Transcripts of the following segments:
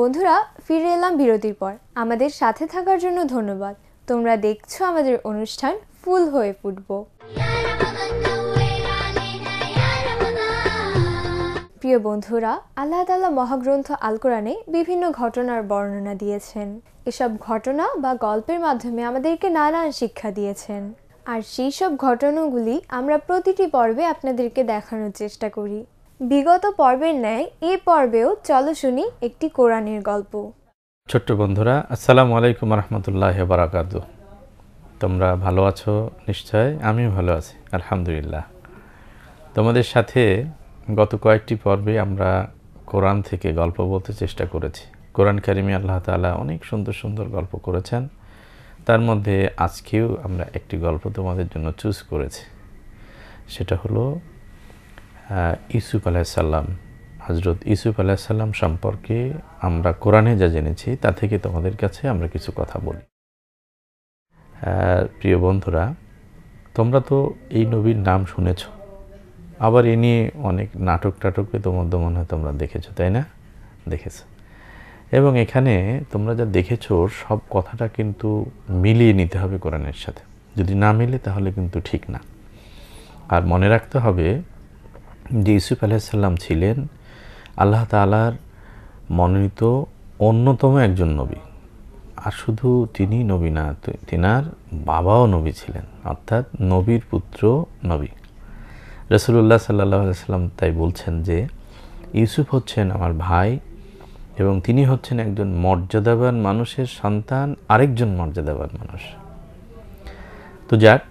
বন্ধুরা ফিরে এলাম বিরতির পর আমাদের সাথে থাকার জন্য ধন্যবাদ তোমরা দেখছো আমাদের অনুষ্ঠান ফুল হয়ে ফুটব প্রিয় বন্ধুরা আল্লাহ তাল্লাহ মহাগ্রন্থ আল কোরআনে বিভিন্ন ঘটনার বর্ণনা দিয়েছেন এসব ঘটনা বা গল্পের মাধ্যমে আমাদেরকে নানান শিক্ষা দিয়েছেন আর সেই সব ঘটনাগুলি আমরা প্রতিটি পর্বে আপনাদেরকে দেখানোর চেষ্টা করি বিগত পর্বের ন্যায় এ পর্বেও চলো শুনি একটি কোরআনের গল্প ছোট্ট বন্ধুরা আসসালামু আলাইকুম রহমতুল্লাহ বারাকাত তোমরা ভালো আছো নিশ্চয় আমিও ভালো আছি আলহামদুলিল্লাহ তোমাদের সাথে গত কয়েকটি পর্বে আমরা কোরআন থেকে গল্প বলতে চেষ্টা করেছি কোরআন কারিমি আল্লাহ তালা অনেক সুন্দর সুন্দর গল্প করেছেন তার মধ্যে আজকেও আমরা একটি গল্প তোমাদের জন্য চুজ করেছি সেটা হলো ইসুফ আলাইসাল্লাম হজরত ইসুফ আলাইসাল্লাম সম্পর্কে আমরা কোরআনে যা জেনেছি তা থেকে তোমাদের কাছে আমরা কিছু কথা বলি প্রিয় বন্ধুরা তোমরা তো এই নবীর নাম শুনেছ আবার এ নিয়ে অনেক নাটক টাটকে তোমাদের মনে হয় তোমরা দেখেছো তাই না দেখেছ এবং এখানে তোমরা যা দেখেছো সব কথাটা কিন্তু মিলিয়ে নিতে হবে কোরআনের সাথে যদি না মিলে তাহলে কিন্তু ঠিক না আর মনে রাখতে হবে যে ইউসুফ আলাইসাল্লাম ছিলেন আল্লাহ তালার মনোনীত অন্যতম একজন নবী আর শুধু তিনি নবী না তিনার বাবাও নবী ছিলেন অর্থাৎ নবীর পুত্র নবী রসুল্লাহ সাল্লাহ সাল্লাম তাই বলছেন যে ইউসুফ হচ্ছেন আমার ভাই এবং তিনি হচ্ছেন একজন মর্যাদাবান মানুষের সন্তান আরেকজন মর্যাদাবান মানুষ তো যাক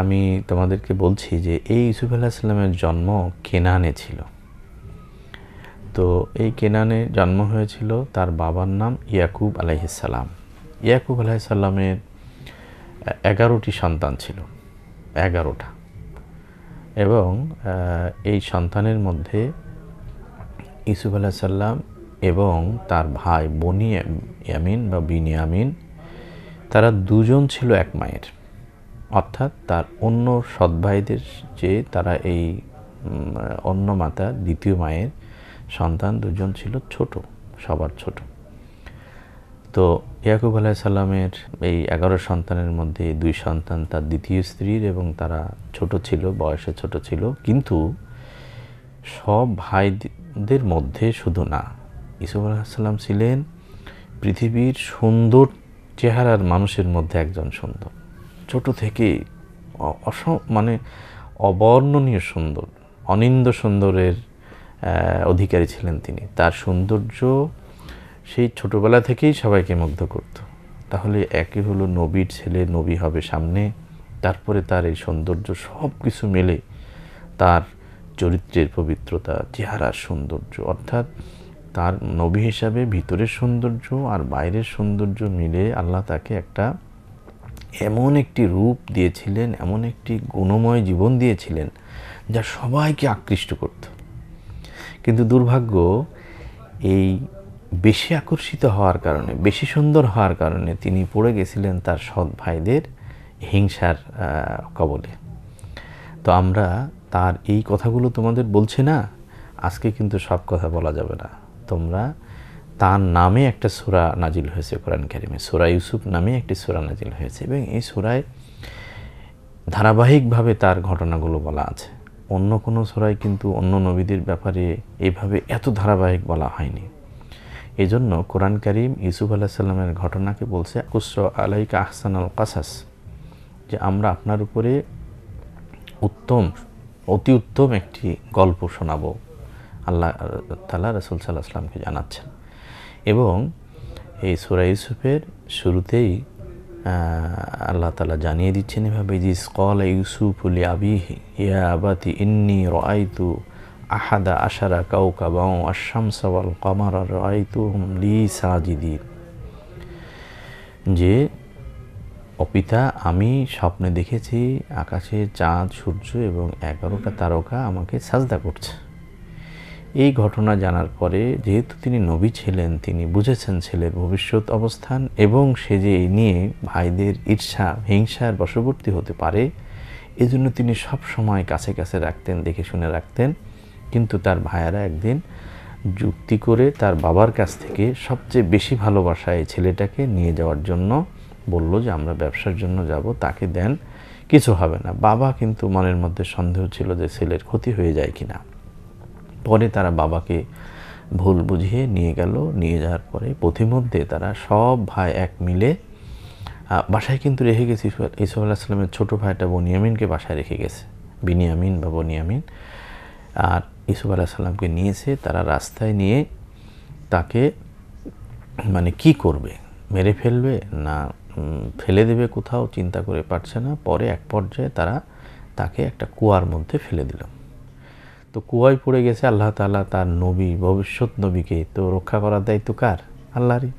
আমি তোমাদেরকে বলছি যে এই ইউসুফ আলাহিসাল্লামের জন্ম কেনানে ছিল তো এই কেনানে জন্ম হয়েছিল তার বাবার নাম ইয়াকুব আলাইসাল্লাম ইয়াকুব আলাইসাল্লামের এগারোটি সন্তান ছিল এগারোটা এবং এই সন্তানের মধ্যে ইসুফ আলাহিসাল্লাম এবং তার ভাই বনি ইয়ামিন বা বিনিয়ামিন তারা দুজন ছিল এক মায়ের অর্থাৎ তার অন্য সৎ ভাইদের চেয়ে তারা এই অন্য মাতা দ্বিতীয় মায়ের সন্তান দুজন ছিল ছোট সবার ছোট তো ইয়াকুব আলাহিসাল্লামের এই এগারো সন্তানের মধ্যে দুই সন্তান তার দ্বিতীয় স্ত্রীর এবং তারা ছোট ছিল বয়সে ছোট ছিল কিন্তু সব ভাইদের মধ্যে শুধু না ইসুফ আলাহিসাল্লাম ছিলেন পৃথিবীর সুন্দর চেহারার মানুষের মধ্যে একজন সুন্দর ছোট থেকে অস মানে অবর্ণনীয় সুন্দর অনিন্দ সুন্দরের অধিকারী ছিলেন তিনি তার সৌন্দর্য সেই ছোটবেলা থেকেই সবাইকে মুগ্ধ করত তাহলে একই হলো নবীর ছেলে নবী হবে সামনে তারপরে তার এই সৌন্দর্য সব কিছু মেলে তার চরিত্রের পবিত্রতা চেহারার সৌন্দর্য অর্থাৎ তার নবী হিসাবে ভিতরের সৌন্দর্য আর বাইরের সৌন্দর্য মিলে আল্লাহ তাকে একটা এমন একটি রূপ দিয়েছিলেন এমন একটি গুণময় জীবন দিয়েছিলেন যা সবাইকে আকৃষ্ট করত কিন্তু দুর্ভাগ্য এই বেশি আকর্ষিত হওয়ার কারণে বেশি সুন্দর হওয়ার কারণে তিনি পড়ে গেছিলেন তার সৎ ভাইদের হিংসার কবলে তো আমরা তার এই কথাগুলো তোমাদের বলছি না আজকে কিন্তু সব কথা বলা যাবে না তোমরা তার নামে একটা সুরা নাজিল হয়েছে কোরআন কারিমে সুরা ইউসুফ নামে একটি সুরা নাজিল হয়েছে এবং এই সুরায় ধারাবাহিকভাবে তার ঘটনাগুলো বলা আছে অন্য কোনো সুরায় কিন্তু অন্য নবীদের ব্যাপারে এভাবে এত ধারাবাহিক বলা হয়নি এই জন্য কোরআন করিম ইউসুফ আল্লাহ সাল্লামের ঘটনাকে বলছে কুস আলাইকা আহসান আল কাসাস যে আমরা আপনার উপরে উত্তম অতি উত্তম একটি গল্প শোনাব আল্লাহ তালা রসুল সাল্লাহ আসলামকে জানাচ্ছেন এবং এই সুরা ইউসুফের শুরুতেই আল্লাহ তালা জানিয়ে দিচ্ছেন এভাবে যে স্কল ইউসুফ উলি আবিহি ইয়া আবাতি ইন্নি রায়তু আহাদা আশারা কাউকা বাউ সওয়াল কামার রায়তু লি সাজিদি যে অপিতা আমি স্বপ্নে দেখেছি আকাশে চাঁদ সূর্য এবং এগারোটা তারকা আমাকে সাজদা করছে এই ঘটনা জানার পরে যেহেতু তিনি নবী ছিলেন তিনি বুঝেছেন ছেলের ভবিষ্যৎ অবস্থান এবং সে যে এই নিয়ে ভাইদের ঈর্ষা হিংসার বশবর্তী হতে পারে এজন্য তিনি সব সময় কাছে কাছে রাখতেন দেখে শুনে রাখতেন কিন্তু তার ভাইয়ারা একদিন যুক্তি করে তার বাবার কাছ থেকে সবচেয়ে বেশি ভালোবাসায় ছেলেটাকে নিয়ে যাওয়ার জন্য বলল যে আমরা ব্যবসার জন্য যাব তাকে দেন কিছু হবে না বাবা কিন্তু মনের মধ্যে সন্দেহ ছিল যে ছেলের ক্ষতি হয়ে যায় কিনা পরে তারা বাবাকে ভুল বুঝিয়ে নিয়ে গেল নিয়ে যাওয়ার পরে পথিমধ্যে তারা সব ভাই এক মিলে বাসায় কিন্তু রেখে গেছে ইসফ আল্লাহ সাল্লামের ছোটো ভাইটা বনিয়ামিনকে বাসায় রেখে গেছে বিনিয়ামিন বা বনিয়ামিন আর ইসুফ আল্লাহ সাল্লামকে নিয়েছে তারা রাস্তায় নিয়ে তাকে মানে কি করবে মেরে ফেলবে না ফেলে দেবে কোথাও চিন্তা করে পারছে না পরে এক পর্যায়ে তারা তাকে একটা কুয়ার মধ্যে ফেলে দিল তো কুয়ায় পড়ে গেছে আল্লাহ তাল্লাহ তার নবী ভবিষ্যৎ নবীকে তো রক্ষা করার দায়িত্ব কার আল্লাহরই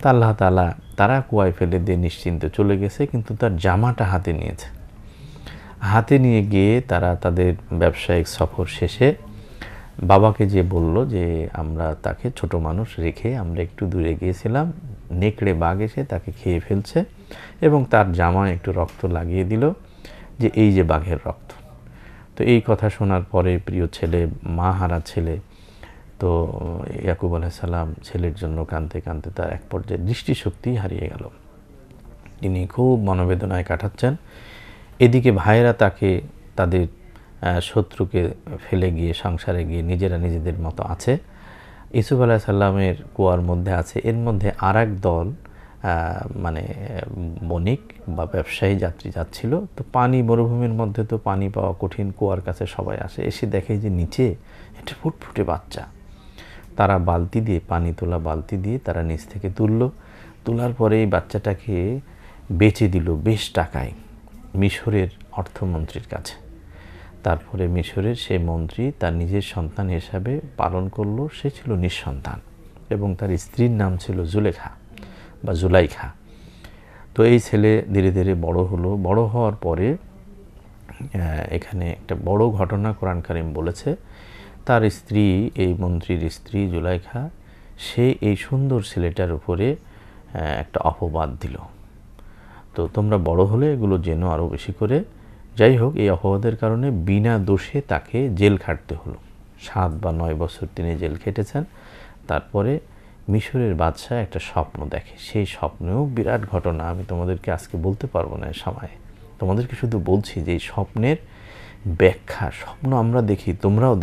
তা আল্লাহ তালা তারা কুয়ায় ফেলে দিয়ে নিশ্চিন্ত চলে গেছে কিন্তু তার জামাটা হাতে নিয়েছে হাতে নিয়ে গিয়ে তারা তাদের ব্যবসায়িক সফর শেষে বাবাকে যে বলল যে আমরা তাকে ছোট মানুষ রেখে আমরা একটু দূরে গিয়েছিলাম নেকড়ে বাঘ এসে তাকে খেয়ে ফেলছে এবং তার জামায় একটু রক্ত লাগিয়ে দিল যে এই যে বাঘের রক্ত তো এই কথা শোনার পরে প্রিয় ছেলে মা হারা ছেলে তো ইয়াকুব সালাম ছেলের জন্য কানতে কানতে তার এক পর্যায়ে দৃষ্টিশক্তি হারিয়ে গেল তিনি খুব মনোবেদনায় কাটাচ্ছেন এদিকে ভাইয়েরা তাকে তাদের শত্রুকে ফেলে গিয়ে সংসারে গিয়ে নিজেরা নিজেদের মতো আছে ইসুফ আলাহ সাল্লামের কুয়ার মধ্যে আছে এর মধ্যে আর দল মানে বণিক বা ব্যবসায়ী যাত্রী যাচ্ছিল তো পানি মরুভূমির মধ্যে তো পানি পাওয়া কঠিন কুয়ার কাছে সবাই আসে এসে দেখে যে নিচে একটা ফুটফুটে বাচ্চা তারা বালতি দিয়ে পানি তোলা বালতি দিয়ে তারা নিচ থেকে তুলল তোলার পরে এই বাচ্চাটাকে বেচে দিল বেশ টাকায় মিশরের অর্থমন্ত্রীর কাছে তারপরে মিশরের সে মন্ত্রী তার নিজের সন্তান হিসাবে পালন করলো সে ছিল নিঃসন্তান এবং তার স্ত্রীর নাম ছিল জুলেখা বা জুলাইখা তো এই ছেলে ধীরে ধীরে বড় হলো বড় হওয়ার পরে এখানে একটা বড় ঘটনা কোরআন কারিম বলেছে তার স্ত্রী এই মন্ত্রীর স্ত্রী জুলাইখা সে এই সুন্দর ছেলেটার উপরে একটা অপবাদ দিল তো তোমরা বড় হলে এগুলো জেনো আরও বেশি করে যাই হোক এই অপবাদের কারণে বিনা দোষে তাকে জেল খাটতে হলো সাত বা নয় বছর তিনি জেল খেটেছেন তারপরে মিশরের বাদশাহ একটা স্বপ্ন দেখে সেই স্বপ্নেও বিরাট ঘটনা আমি তোমাদেরকে আজকে বলতে পারবো না সময়ে তোমাদেরকে শুধু বলছি যে এই স্বপ্নের ব্যাখ্যা স্বপ্ন আমরা দেখি তোমরাও